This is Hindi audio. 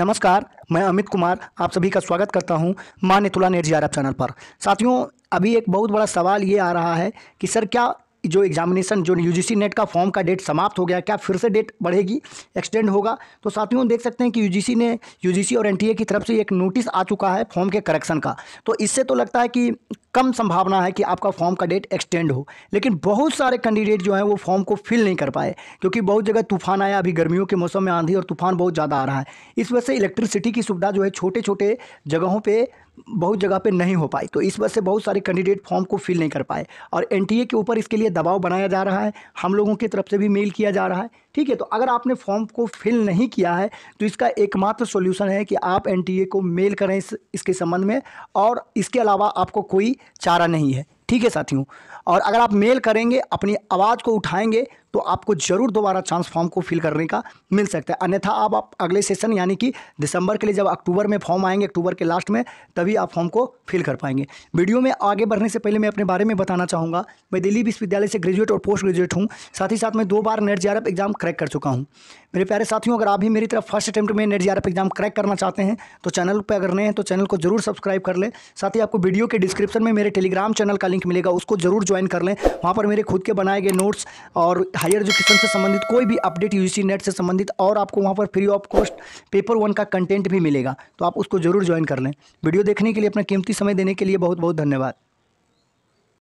नमस्कार मैं अमित कुमार आप सभी का स्वागत करता हूं माँ नेतुला नेट जी चैनल पर साथियों अभी एक बहुत बड़ा सवाल ये आ रहा है कि सर क्या जो एग्जामिनेशन जो यूजीसी नेट का फॉर्म का डेट समाप्त हो गया क्या फिर से डेट बढ़ेगी एक्सटेंड होगा तो साथियों देख सकते हैं कि यूजीसी ने यूजीसी और एनटीए की तरफ से एक नोटिस आ चुका है फॉर्म के करेक्शन का तो इससे तो लगता है कि कम संभावना है कि आपका फॉर्म का डेट एक्सटेंड हो लेकिन बहुत सारे कैंडिडेट जो हैं वो फॉर्म को फिल नहीं कर पाए क्योंकि बहुत जगह तूफान आया अभी गर्मियों के मौसम में आंधी और तूफान बहुत ज़्यादा आ रहा है इस वजह से इलेक्ट्रिसिटी की सुविधा जो है छोटे छोटे जगहों पर बहुत जगह पे नहीं हो पाई तो इस वजह से बहुत सारे कैंडिडेट फॉर्म को फिल नहीं कर पाए और एनटीए के ऊपर इसके लिए दबाव बनाया जा रहा है हम लोगों की तरफ से भी मेल किया जा रहा है ठीक है तो अगर आपने फॉर्म को फिल नहीं किया है तो इसका एकमात्र सोल्यूशन है कि आप एन को मेल करें इस, इसके संबंध में और इसके अलावा आपको कोई चारा नहीं है ठीक है साथियों और अगर आप मेल करेंगे अपनी आवाज़ को उठाएंगे तो आपको ज़रूर दोबारा चांस फॉर्म को फिल करने का मिल सकता है अन्यथा आप, आप अगले सेशन यानी कि दिसंबर के लिए जब अक्टूबर में फॉर्म आएंगे अक्टूबर के लास्ट में तभी आप फॉर्म को फिल कर पाएंगे वीडियो में आगे बढ़ने से पहले मैं अपने बारे में बताना चाहूँगा मैं दिल्ली विश्वविद्यालय से ग्रेजुएट और पोस्ट ग्रेजुएट हूँ साथ ही साथ मैं दो बार नेट जी एग्ज़ाम क्रैक कर चुका हूँ मेरे प्यारे साथियों अगर आप भी मेरी तरफ फर्स्ट अटैम्प्ट में नेट जी एग्ज़ाम क्रैक करना चाहते हैं तो चैनल पर अगर नए हैं तो चैनल को जरूर सब्सक्राइब कर लें साथ ही आपको वीडियो के डिस्क्रिप्शन में मेरे टेलीग्राम चैनल का लिंक मिलेगा उसको जरूर ज्वाइन कर लें वहाँ पर मेरे खुद के बनाए गए नोट्स और हायर एजुकेशन से संबंधित कोई भी अपडेट यू नेट से संबंधित और आपको वहाँ पर free of cost paper one का कंटेंट भी मिलेगा तो आप उसको जरूर ज्वाइन कर लें वीडियो देखने के लिए अपना कीमती समय देने के लिए बहुत बहुत धन्यवाद